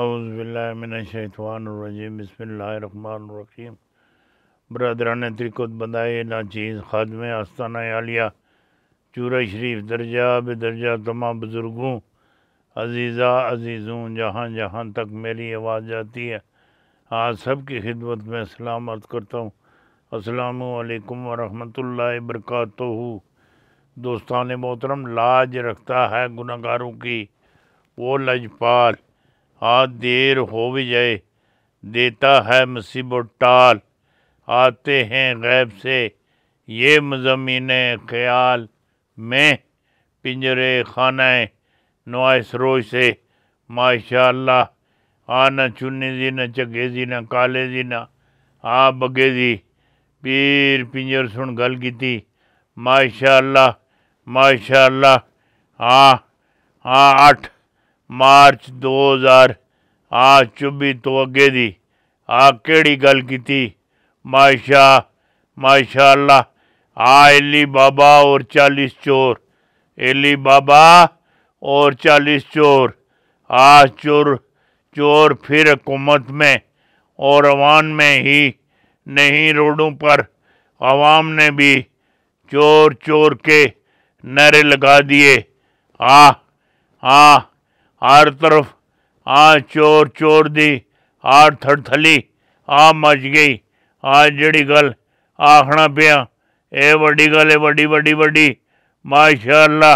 अउज़बिल्लिनशैतवानरजीम बसमीम बरदरान त्रिकुत ना चीज़ खादम आस्ताना आलिया चूरा शरीफ दर्जा बेदर्जा तमाम बुज़ुर्गों अजीज़ा अजीज़ों जहाँ जहाँ तक मेरी आवाज़ जाती है आज सब की खिदमत में सलाम अर्ज करता हूँ असलकम वरहमल वरक दोस्तान मोहतरम लाज रखता है गुनागारों की वो लजपाल आ देर हो भी जाए देता है मुसीबत टाल आते हैं गैब से ये मजमीन ख्याल में पिंजरे खाना नवाइस रोज से माशा आ न चुने जी न झगे जी न काले जी न आ बगे जी पीर पिंजर सुन गल की माशा माशा आ आ अठ मार्च 2000 हजार तो आ चुबी तो अगे दी ਕਿਹੜੀ गल की ਮਾਸ਼ਾ ਮਾਸ਼ਾ ਅੱਲਾ आ ਇਲੀ बाबा और चालीस चोर इली बाबा और चालीस चोर आ चोर चोर फिर हुकूमत में और अवान में ही नहीं रोडों पर आवाम ने भी चोर चोर के नारे लगा दिए आ आ हर तरफ आ चोर चोर दी आर थड़थली आ मच गई आ जड़ी गल आखना पिया ए बड़ी गल वड़ी वड़ी वड़ी माशाल्लाह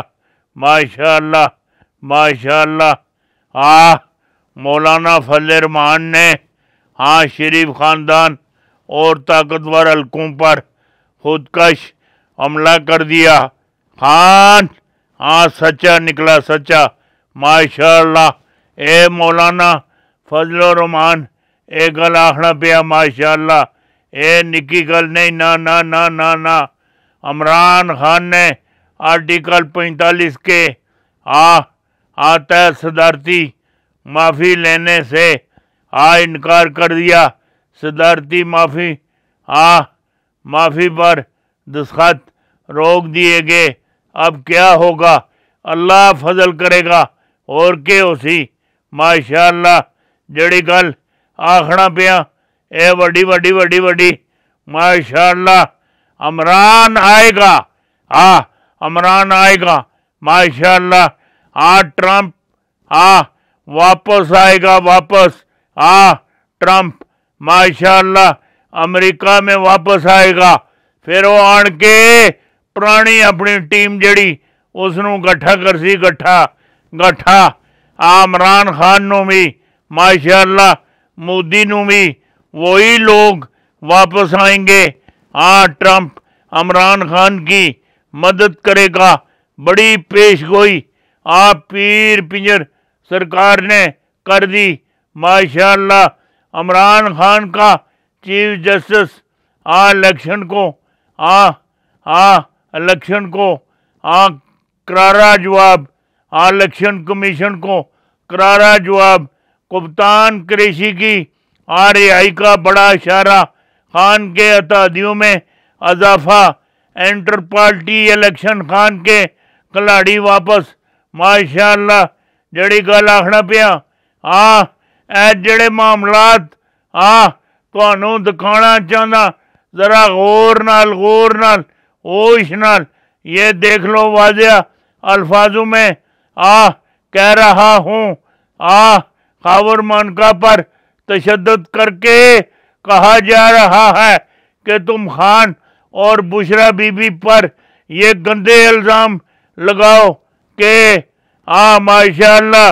माशाल्लाह माशाल्लाह आ मौलाना फजल रहमान ने हाँ शरीफ ख़ानदान और ताकतवर हलकों पर खुदकश हमला कर दिया खान हाँ सच्चा निकला सच्चा माशाला ए मौलाना फजलो ए गल आखना पिया माशा ए निकी गल नहीं ना ना ना ना ना इमरान खान ने आर्टिकल पैंतालीस के आ आता सदारती माफ़ी लेने से आ इनकार कर दिया सदारती माफ़ी आ माफ़ी पर दस्खत रोक दिए गए अब क्या होगा अल्लाह फजल करेगा ਹੋਰ ਕੀ ਹੋਸੀ ਮਾਸ਼ਾਅੱਲਾ ਜਿਹੜੀ ਗੱਲ ਆਖਣਾ ਪਿਆ ਇਹ ਵੱਡੀ ਵੱਡੀ ਵੱਡੀ ਵੱਡੀ ਮਾਸ਼ਾਅੱਲਾ अमरान आएगा आ अमरान आएगा माशाला आ ट्रंप आ वापस आएगा वापस आ ट्रंप माशाला अमेरिका में वापस आएगा फिर वो आन के पुरानी अपनी टीम जड़ी उसनों गठा करसी गठा गठा आमरान खान नु भी माशाला मोदी नु भी वही लोग वापस आएंगे हाँ ट्रंप अमरान खान की मदद करेगा बड़ी पेश गोई आप पीर पिंजर सरकार ने कर दी माशाला अमरान खान का चीफ जस्टिस आ हाँ, इलेक्शन को आ हाँ, आ हाँ, इलेक्शन को आ करारा जवाब आरक्षण कमीशन को करारा जवाब कप्तान कृषि की आर का बड़ा इशारा खान के अतादियों में अजाफा एंटर पार्टी इलेक्शन खान के खिलाड़ी वापस माशाला जड़ी गल आखना पिया आ जड़े मामलात आ तो दिखाना ਚਾਹੁੰਦਾ जरा गौर नाल गौर नाल ਹੋਸ਼ नाल ये देख लो वाजिया अल्फाजों में आ कह रहा हूँ आ खबर मानका पर तशद करके कहा जा रहा है कि तुम खान और बुशरा बीबी पर ये गंदे इल्ज़ाम लगाओ के आ माशाला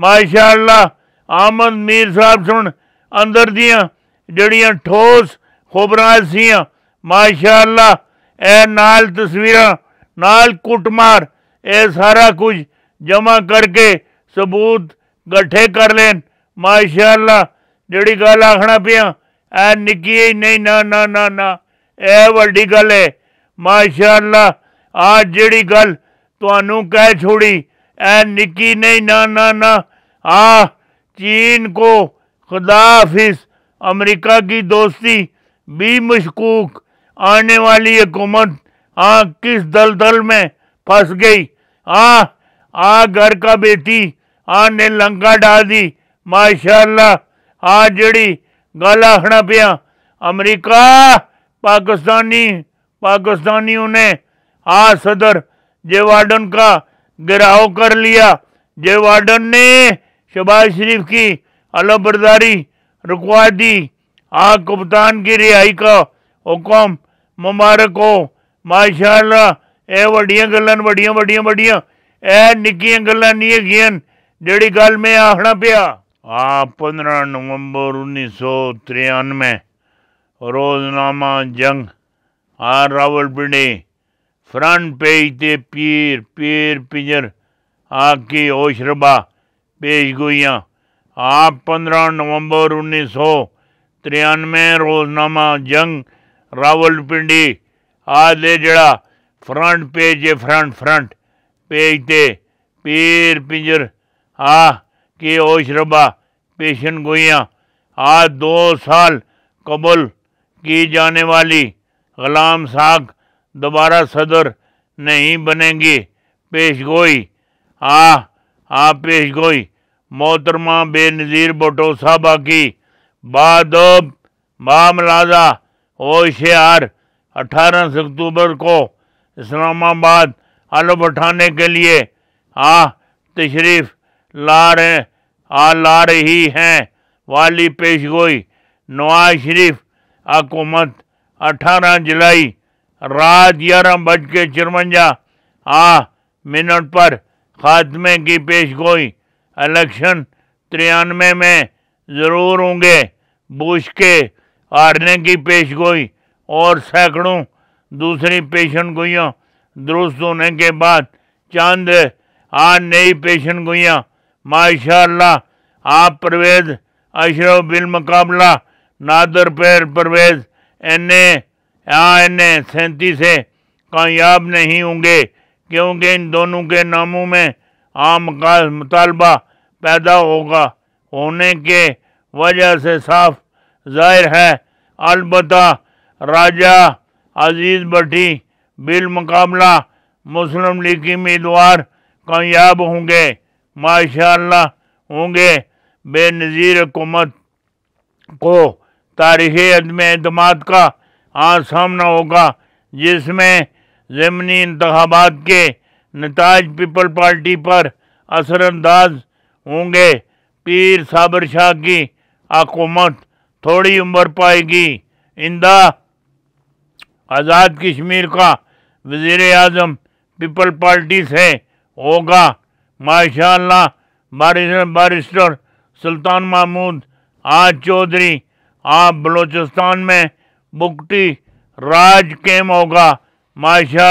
माशाला आमद मीर साहब सुन अंदर दियाँ जड़ियाँ ठोस खबर सियाँ माशाला ए नाल तस्वीर नाल कुटमार ए सारा कुछ जमा करके सबूत गठे कर लेन माशाला जड़ी गल आखना पियाँ ए निकी नहीं ना ना ना ना यह वही गल है माशाला आज जड़ी गल तू कह छोड़ी ए निकी नहीं ना ना ना आ चीन को खुदाफिस अमरीका की दोस्ती भी मशकूक आने वाली हुकूमत आ किस दलदल में फंस गई आ आ घर का बेटी आ ने लंका डाल दी माशाला आ जड़ी गल आखना पिया अमरीका पाकिस्तानी पाकिस्तानियों ने आ सदर जे वार्डन का गिराव कर लिया जे वार्डन ने शबाज शरीफ की अलबरदारी रुकवा दी आ कप्तान की रिहाई का हुक्म मुबारक हो माशाला ਇਹ गलन ਗੱਲਾਂ ਵੱਡੀਆਂ ਵੱਡੀਆਂ ਵੱਡੀਆਂ ਇਹ ਨਿੱਕੀਆਂ ਗੱਲਾਂ ਨਹੀਂ ਹੈਗੀਆਂ ਜਿਹੜੀ ਗੱਲ ਮੈਂ ਆਖਣਾ ਪਿਆ ਆ 15 ਨਵੰਬਰ 1993 ਰੋਜ਼ਨਾਮਾ ਜੰਗ ਆ ਰਾਵਲਪਿੰਡੀ फ्रंट पेज ते पीर पीर पिंजर आकी ओशरबा पेश गोइया आप पंद्रह नवंबर उन्नीस सौ तिरानवे रोजनामा जंग रावलपिंडी आज जड़ा फ्रंट पेज फ्रंट फ्रंट पेजते पीर पिंजर आ के ओशरबा पेशन गोयाँ आज दो साल कबल की जाने वाली गुलाम साग दोबारा सदर नहीं बनेंगी पेश गोई आ आ पेश गोई मोहतरमा बेनज़ीर भुटो साहबा की बादब बामलाजा होशियार अठारह अक्टूबर को इस्लामाबाद हल उठाने के लिए आ तशरीफ ला रहे आ ला रही हैं वाली पेश गोई नवाज शरीफ हकूमत 18 जुलाई रात ग्यारह बज के चिरवंजा आ मिनट पर खात्मे की पेश गोई इलेक्शन तिरानवे में ज़रूर होंगे बुश के हारने की पेश गोई और सैकड़ों दूसरी पेशन गोइयों दुरुस्त होने के बाद चंद आ नई पेशन गुइया माशाला आप परवेज अशरफ बिल मुकाबला नादर पैर Pervez N A N A सैंतीस कामयाब नहीं होंगे क्योंकि इन दोनों के नामों में आम का मुतालबा पैदा होगा होने के वजह से साफ जाहिर है अलबत् राजा अजीज़ भट्टी बिलमकाबला मुस्लिम लीग के उम्मीदवार कामयाब होंगे माशा होंगे बेनज़ीर हुकूमत को तारीख़ अदम अहतम का आज सामना होगा जिसमें ज़मनी इंतबात के नतज पीपल पार्टी पर असरअंदाज होंगे पीर साबर शाह की हकूमत थोड़ी उम्र पाएगी इंदा आज़ाद कश्मीर का वज़ी अजम पीपल पार्टी से होगा माशा बारिस्टर बारिस्टर सुल्तान महमूद आज चौधरी आप बलूचिस्तान में बुकटी राज कैम होगा माशा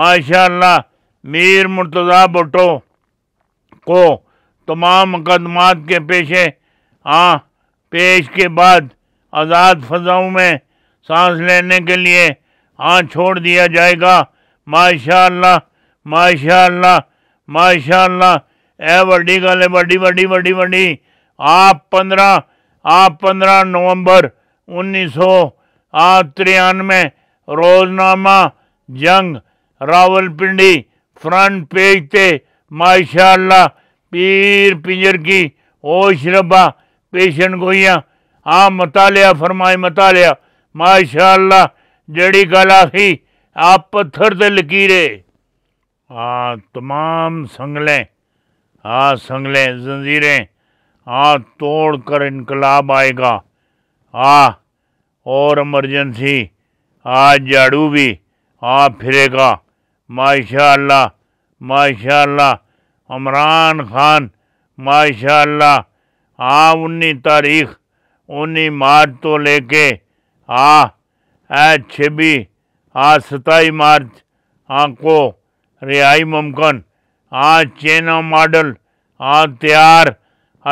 माशा मीर मुर्तज़ा भुटो को तमाम मुकदमात के पेशे आ हाँ, पेश के बाद आज़ाद फजाओं में सांस लेने के लिए हाँ छोड़ दिया जाएगा माशाल्लाह माशाल्लाह माशाल्लाह ए वड्डी गल है वड्डी वड्डी वड्डी वड्डी आप पंद्रह आप पंद्रह नवंबर उन्नीस सौ तिरानवे रोजनामा जंग रावलपिंडी फ्रंट पेज ते माशाल्लाह पीर पिंजर की ओश रबा पेशन गोइयाँ आ मतालिया फरमाए मतालिया माशाल्लाह जड़ी कला ਆਹੀ आप पत्थर से लकीरे आ तमाम संगलें आ संगलें जंजीरें आ तोड़ कर इनकलाब आएगा आ और इमरजेंसी आ झाड़ू भी आ फिरेगा माशा अल्लाह माशा इमरान खान माशा अल्लाह आ उन्नी तारीख उन्नी मार्च तो लेके आ आज छबी आज सताई मार्च आको रिहाई मुमकन आज चेना मॉडल आज तैयार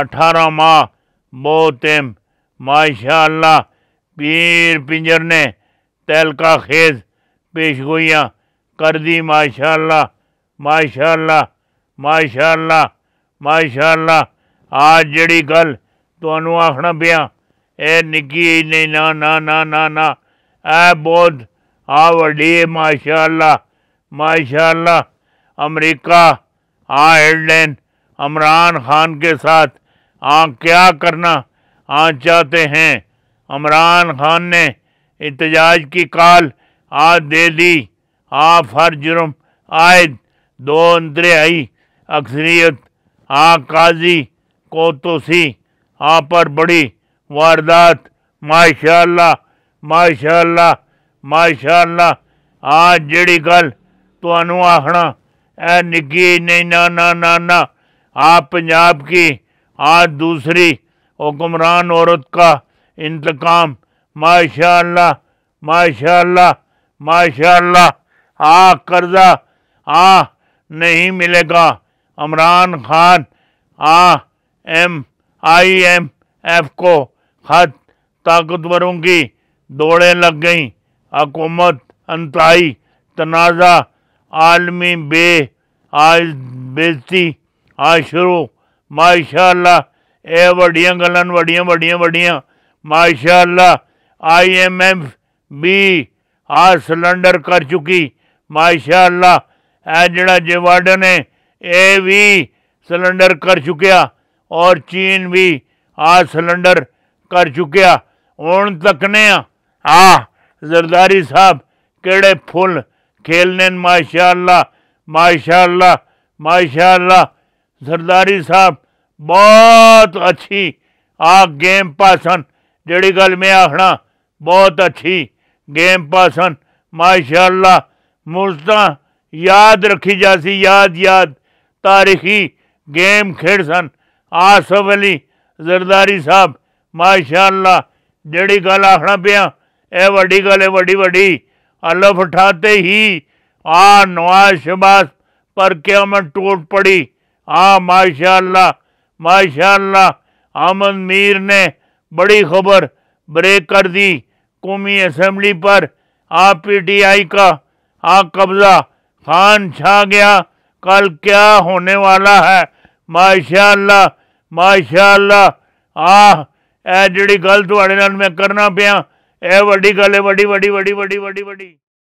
अठारह माह बहुत एम माशाला पीर पिंजर ने तहलका खेज पेश कर दी माशाला माशाला माशाला माशाला आज जड़ी गल तो आखना पिया ए निकी नहीं ना ना ना ना ना बहुत ਆ ਵੱਡੀ ਹੈ ਮਾਸ਼ਾਅੱਲਾ ਮਾਸ਼ਾਅੱਲਾ अमेरिका आ एयरलाइन अमरान खान के साथ आ क्या करना आ चाहते हैं अमरान खान ने इतजाज की काल आ दे दी आ फर जुर्म आयद दो आई अक्सरियत आ काजी को सी आ पर बड़ी वारदात माशाल्लाह माशाला माशाला आज जड़ी गल तू आखना ए निगी नहीं ना ना ना ना आप पंजाब की आज दूसरी हुक्मरान औरत का इंतकाम माशा माशा माशा आ कर्जा आ नहीं मिलेगा इमरान खान आ एम आई एम एफ को खत ताकतवरों की દોડે લગ ગઈ હકુમત અનતાઈ તનાઝા આલમી બે આજ બેલતી આશરો માશાલ્લા એ વડیاں ગલન વડیاں વડیاں વડیاں માશાલ્લા આઈએમએમ બી આ સરલન્ડર કર ચૂકી માશાલ્લા એ જેડા જી વાડને એ વી સરલન્ડર કર ચુક્યા ઓર ચીન વી આ સરલન્ડર કર ચુક્યા ઓન તકનેયા आ हाँ, जरदारी साहब केड़े फुल खेलने माशाला माशाला माशाला सरदारी साहब बहुत अच्छी आ गेम पासन जड़ी गल में आखना बहुत अच्छी गेम पासन माशाला मुर्जा याद रखी जासी याद याद तारीखी गेम खेड़ सन आसफ अली जरदारी साहब माशाला जड़ी गल आखना पिया ए वही गल बड़ी वही अलफ उठाते ही आ नवाज शबाज पर क्या मैं टूट पड़ी हाँ माशाल्लाह माशाल्लाह आमद मीर ने बड़ी खबर ब्रेक कर दी कौमी असम्बली पर आ पीटीआई का आ कब्जा खान छा गया कल क्या होने वाला है माशाल्लाह माशाल्लाह आ ए जड़ी गल थोड़े मैं करना पाया ए वी गल है वी वी वी वी वी